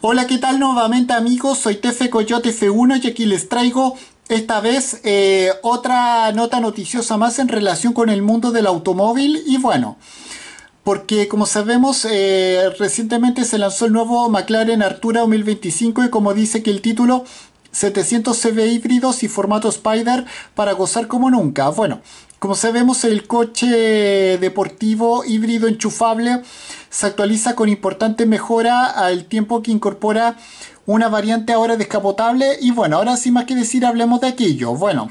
Hola, ¿qué tal nuevamente amigos? Soy Tefe Coyote F1 y aquí les traigo esta vez eh, otra nota noticiosa más en relación con el mundo del automóvil y bueno, porque como sabemos eh, recientemente se lanzó el nuevo McLaren Artura 2025 y como dice que el título 700 CV híbridos y formato Spider para gozar como nunca. Bueno, como sabemos, el coche deportivo híbrido enchufable se actualiza con importante mejora al tiempo que incorpora una variante ahora descapotable. Y bueno, ahora sin más que decir, hablemos de aquello. Bueno,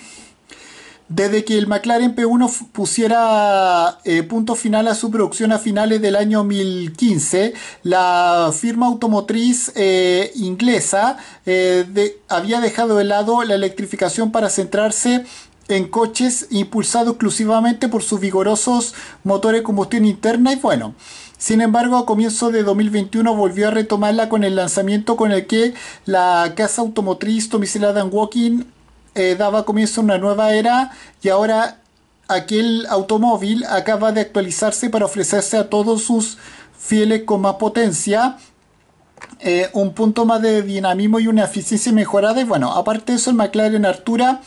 desde que el McLaren P1 pusiera eh, punto final a su producción a finales del año 2015, la firma automotriz eh, inglesa eh, había dejado de lado la electrificación para centrarse en coches impulsado exclusivamente por sus vigorosos motores de combustión interna y bueno. Sin embargo, a comienzos de 2021 volvió a retomarla con el lanzamiento con el que la casa automotriz Tomisela Dan Walking eh, daba comienzo a una nueva era y ahora aquel automóvil acaba de actualizarse para ofrecerse a todos sus fieles con más potencia eh, un punto más de dinamismo y una eficiencia mejorada. Y bueno, aparte de eso, el McLaren Artura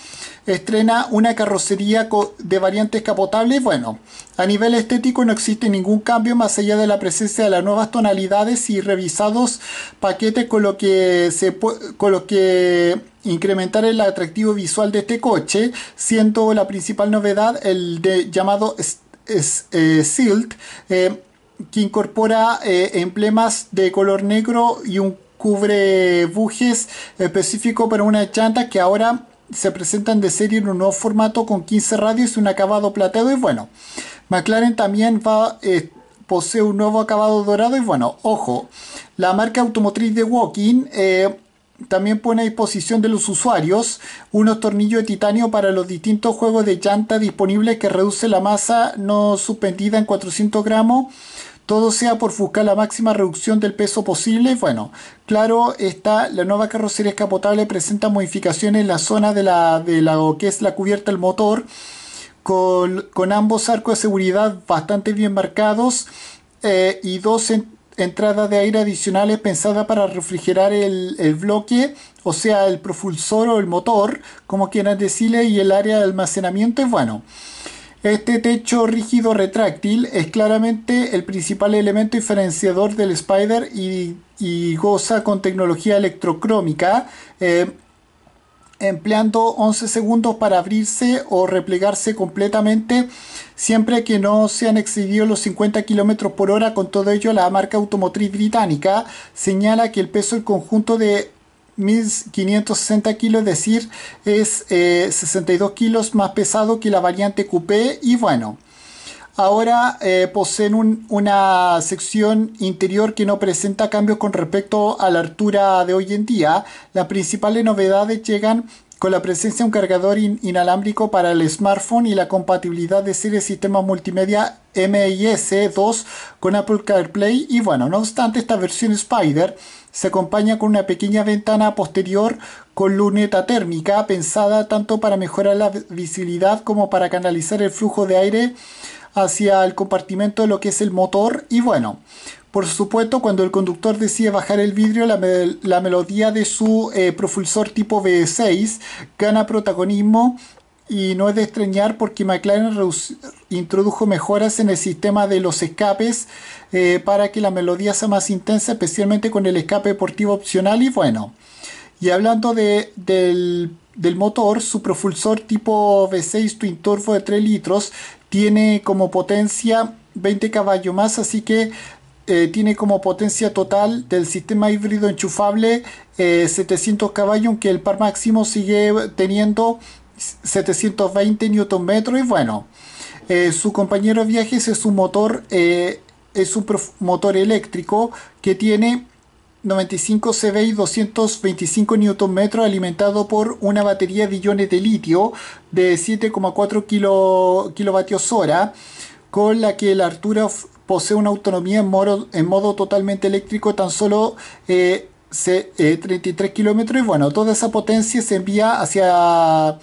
estrena una carrocería de variantes capotables Bueno, a nivel estético no existe ningún cambio más allá de la presencia de las nuevas tonalidades y revisados paquetes con lo que se con lo que incrementar el atractivo visual de este coche, siendo la principal novedad el de llamado eh, Silt, eh, que incorpora eh, emblemas de color negro y un cubre bujes específico para una llanta que ahora se presentan de serie en un nuevo formato con 15 radios y un acabado plateado y bueno. McLaren también va, eh, posee un nuevo acabado dorado y bueno, ojo, la marca automotriz de Walking eh, también pone a disposición de los usuarios unos tornillos de titanio para los distintos juegos de llanta disponibles que reduce la masa no suspendida en 400 gramos todo sea por buscar la máxima reducción del peso posible. Bueno, claro, está la nueva carrocería escapotable presenta modificaciones en la zona de la, que es la cubierta del motor, con, ambos arcos de seguridad bastante bien marcados eh, y dos entradas de aire adicionales pensadas para refrigerar el, el bloque, o sea, el propulsor o el motor, como quieran decirle, y el área de almacenamiento es bueno. Este techo rígido retráctil es claramente el principal elemento diferenciador del Spider y, goza con tecnología electrocrómica, eh, empleando 11 segundos para abrirse o replegarse completamente, siempre que no se han excedido los 50 km por hora. Con todo ello, la marca automotriz británica señala que el peso del conjunto de 1560 kilos, es decir, es 62 eh, kilos más pesado que la variante coupé y bueno. Ahora eh, poseen una sección interior que no presenta cambios con respecto a la altura de hoy en día. Las principales novedades llegan con la presencia de un cargador inalámbrico para el smartphone y la compatibilidad de el sistema multimedia MIS2 con Apple CarPlay y bueno, no obstante esta versión Spider se acompaña con una pequeña ventana posterior con luneta térmica pensada tanto para mejorar la visibilidad como para canalizar el flujo de aire hacia el compartimento de lo que es el motor y bueno, por supuesto, cuando el conductor decide bajar el vidrio, la, melodía de su eh, propulsor tipo V6 gana protagonismo y no es de extrañar porque McLaren introdujo mejoras en el sistema de los escapes eh, para que la melodía sea más intensa, especialmente con el escape deportivo opcional y bueno. Y hablando del, motor, su propulsor tipo V6 Twin Turbo de 3 litros tiene como potencia 20 caballos más, así que eh, tiene como potencia total del sistema híbrido enchufable 700 eh, caballos, aunque el par máximo sigue teniendo 720 Nm y bueno, eh, su compañero de viajes es un motor, es un motor eléctrico que tiene 95 CV y 225 Nm alimentado por una batería de iones de litio de 7,4 kWh con la que la altura posee una autonomía en modo, totalmente eléctrico tan solo 33 eh, eh, kilómetros y bueno, toda esa potencia se envía hacia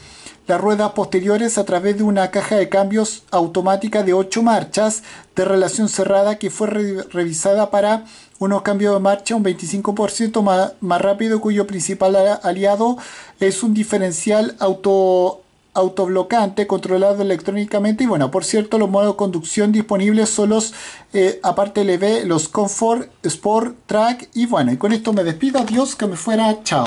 las ruedas posteriores a través de una caja de cambios automática de 8 marchas de relación cerrada que fue revisada para unos cambios de marcha un 25% más, rápido cuyo principal aliado es un diferencial auto autoblocante controlado electrónicamente y bueno por cierto los modos de conducción disponibles son los eh, aparte aparte LV los Comfort Sport Track y bueno y con esto me despido adiós que me fuera chao